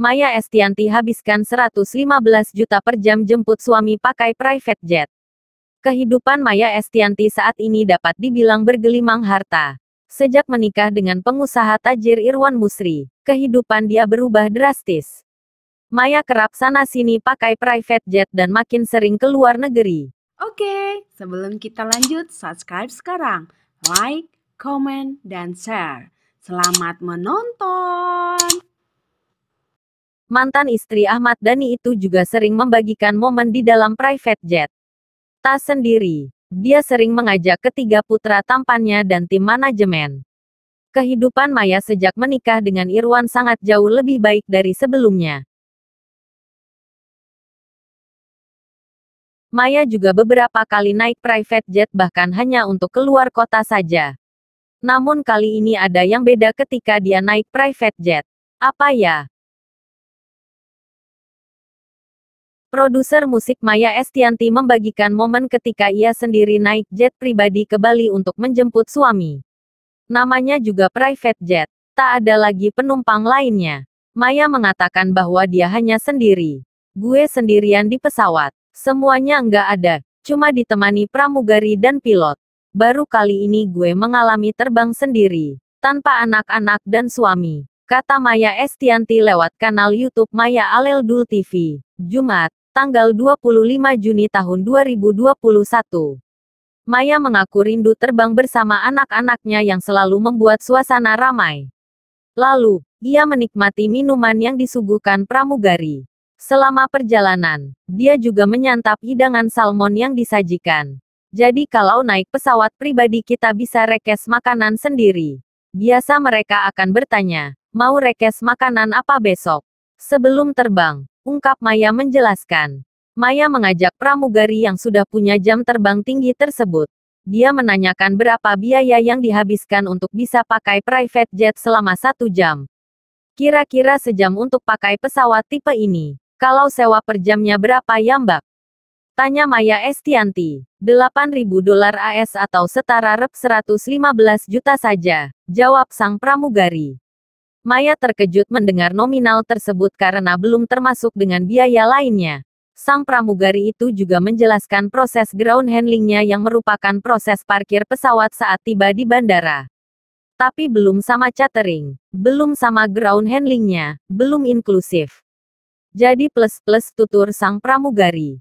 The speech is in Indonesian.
Maya Estianti habiskan 115 juta per jam jemput suami pakai private jet. Kehidupan Maya Estianti saat ini dapat dibilang bergelimang harta. Sejak menikah dengan pengusaha tajir Irwan Musri, kehidupan dia berubah drastis. Maya kerap sana-sini pakai private jet dan makin sering ke luar negeri. Oke, sebelum kita lanjut, subscribe sekarang. Like, comment, dan share. Selamat menonton! mantan istri Ahmad Dhani itu juga sering membagikan momen di dalam private jet. Tak sendiri, dia sering mengajak ketiga putra tampannya dan tim manajemen. Kehidupan Maya sejak menikah dengan Irwan sangat jauh lebih baik dari sebelumnya. Maya juga beberapa kali naik private jet bahkan hanya untuk keluar kota saja. Namun kali ini ada yang beda ketika dia naik private jet. Apa ya? Produser musik Maya Estianti membagikan momen ketika ia sendiri naik jet pribadi ke Bali untuk menjemput suami. Namanya juga private jet. Tak ada lagi penumpang lainnya. Maya mengatakan bahwa dia hanya sendiri. Gue sendirian di pesawat. Semuanya enggak ada. Cuma ditemani pramugari dan pilot. Baru kali ini gue mengalami terbang sendiri. Tanpa anak-anak dan suami. Kata Maya Estianti lewat kanal YouTube Maya Alel Dul TV. Jumat, tanggal 25 Juni tahun 2021. Maya mengaku rindu terbang bersama anak-anaknya yang selalu membuat suasana ramai. Lalu, ia menikmati minuman yang disuguhkan pramugari. Selama perjalanan, dia juga menyantap hidangan salmon yang disajikan. Jadi kalau naik pesawat pribadi kita bisa rekes makanan sendiri. Biasa mereka akan bertanya, mau rekes makanan apa besok? Sebelum terbang, ungkap Maya menjelaskan. Maya mengajak pramugari yang sudah punya jam terbang tinggi tersebut. Dia menanyakan berapa biaya yang dihabiskan untuk bisa pakai private jet selama satu jam. Kira-kira sejam untuk pakai pesawat tipe ini. Kalau sewa per jamnya berapa ya, mbak? Tanya Maya Estianti. 8.000 dolar AS atau setara rep 115 juta saja. Jawab sang pramugari. Maya terkejut mendengar nominal tersebut karena belum termasuk dengan biaya lainnya. Sang pramugari itu juga menjelaskan proses ground handlingnya yang merupakan proses parkir pesawat saat tiba di bandara. Tapi belum sama catering, belum sama ground handlingnya, belum inklusif. Jadi plus-plus tutur sang pramugari.